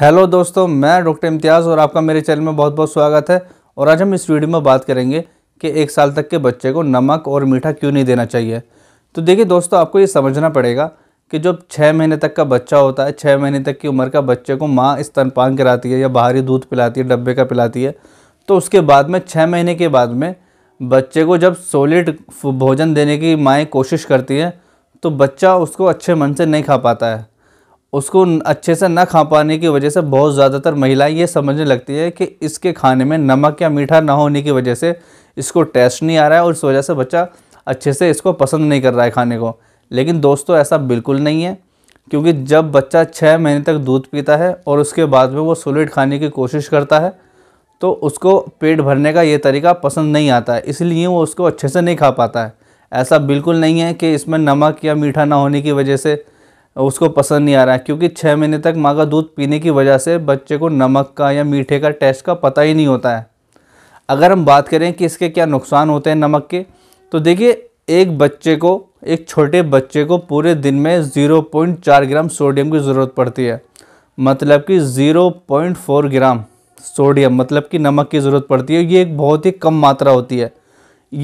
hello दोस्तों मैं doctor इम्तियाज़ और आपका मेरे चैनल में बहुत बहुत स्वागत है और आज हम इस वीडियो में बात करेंगे कि एक साल तक के बच्चे को नमक और मीठा क्यों नहीं देना चाहिए तो देखिए दोस्तों आपको ये समझना पड़ेगा कि जब छः महीने तक का बच्चा होता है छः महीने तक की उम्र का बच्चे को माँ स्तनपान कराती है या बाहरी दूध पिलाती है डब्बे का पिलाती है तो उसके बाद में छः महीने के बाद में बच्चे को जब सोलिड भोजन देने की माएँ कोशिश करती हैं तो बच्चा उसको अच्छे मन से नहीं खा पाता है उसको अच्छे से ना खा पाने की वजह से बहुत ज़्यादातर महिलाएं ये समझने लगती है कि इसके खाने में नमक या मीठा ना होने की वजह से इसको टेस्ट नहीं आ रहा है और इस वजह से बच्चा अच्छे से इसको पसंद नहीं कर रहा है खाने को लेकिन दोस्तों ऐसा बिल्कुल नहीं है क्योंकि जब बच्चा छः महीने तक दूध पीता है और उसके बाद में वो सोलिड खाने की कोशिश करता है तो उसको पेट भरने का ये तरीका पसंद नहीं आता है इसलिए वो उसको अच्छे से नहीं खा पाता है ऐसा बिल्कुल नहीं है कि इसमें नमक या मीठा ना होने की वजह से उसको पसंद नहीं आ रहा है क्योंकि छः महीने तक माँ का दूध पीने की वजह से बच्चे को नमक का या मीठे का टेस्ट का पता ही नहीं होता है अगर हम बात करें कि इसके क्या नुकसान होते हैं नमक के तो देखिए एक बच्चे को एक छोटे बच्चे को पूरे दिन में 0.4 ग्राम सोडियम की ज़रूरत पड़ती है मतलब कि 0.4 ग्राम सोडियम मतलब कि नमक की ज़रूरत पड़ती है ये एक बहुत ही कम मात्रा होती है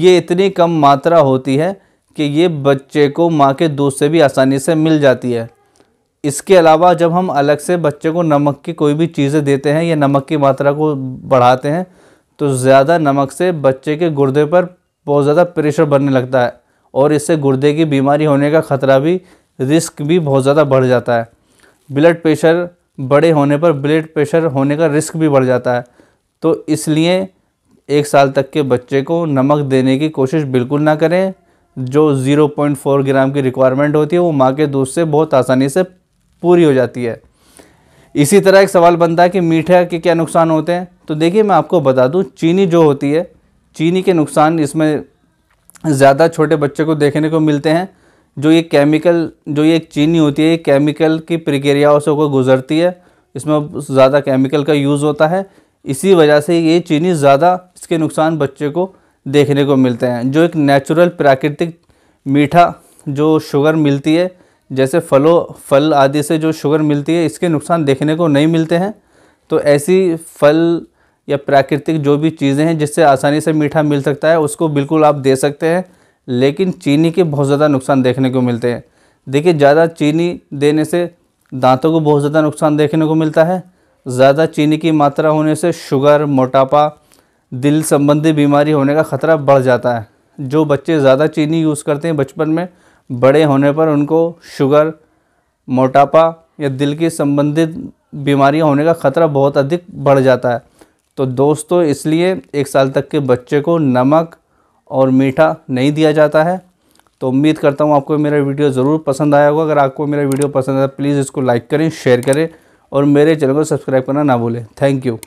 ये इतनी कम मात्रा होती है कि ये बच्चे को माँ के दूध से भी आसानी से मिल जाती है इसके अलावा जब हम अलग से बच्चे को नमक की कोई भी चीज़ें देते हैं या नमक की मात्रा को बढ़ाते हैं तो ज़्यादा नमक से बच्चे के गुर्दे पर बहुत ज़्यादा प्रेशर बनने लगता है और इससे गुर्दे की बीमारी होने का ख़तरा भी रिस्क भी बहुत ज़्यादा बढ़ जाता है ब्लड प्रेशर बड़े होने पर ब्लड प्रेशर होने का रिस्क भी बढ़ जाता है तो इसलिए एक साल तक के बच्चे को नमक देने की कोशिश बिल्कुल ना करें जो 0.4 ग्राम की रिक्वायरमेंट होती है वो माँ के दूध से बहुत आसानी से पूरी हो जाती है इसी तरह एक सवाल बनता है कि मीठे के क्या नुकसान होते हैं तो देखिए मैं आपको बता दूं चीनी जो होती है चीनी के नुकसान इसमें ज़्यादा छोटे बच्चे को देखने को मिलते हैं जो ये केमिकल जो ये चीनी होती है ये केमिकल की प्रक्रियाओं से गुजरती है इसमें ज़्यादा केमिकल का यूज़ होता है इसी वजह से ये चीनी ज़्यादा इसके नुकसान बच्चे को देखने को मिलते हैं जो एक नेचुरल प्राकृतिक मीठा जो शुगर मिलती है जैसे फलों फल आदि से जो शुगर मिलती है इसके नुकसान देखने को नहीं मिलते हैं तो ऐसी फल या प्राकृतिक जो भी चीज़ें हैं जिससे आसानी से मीठा मिल सकता है उसको बिल्कुल आप दे सकते हैं लेकिन चीनी के बहुत ज़्यादा नुकसान देखने को मिलते हैं देखिए ज़्यादा चीनी देने से दांतों को बहुत ज़्यादा नुकसान देखने को मिलता है ज़्यादा चीनी की मात्रा होने से शुगर मोटापा दिल संबंधी बीमारी होने का ख़तरा बढ़ जाता है जो बच्चे ज़्यादा चीनी यूज़ करते हैं बचपन में बड़े होने पर उनको शुगर मोटापा या दिल की संबंधित बीमारियां होने का ख़तरा बहुत अधिक बढ़ जाता है तो दोस्तों इसलिए एक साल तक के बच्चे को नमक और मीठा नहीं दिया जाता है तो उम्मीद करता हूँ आपको मेरा वीडियो ज़रूर पसंद आया होगा अगर आपको मेरा वीडियो पसंद आया प्लीज़ इसको लाइक करें शेयर करें और मेरे चैनल को सब्सक्राइब करना ना भूलें थैंक यू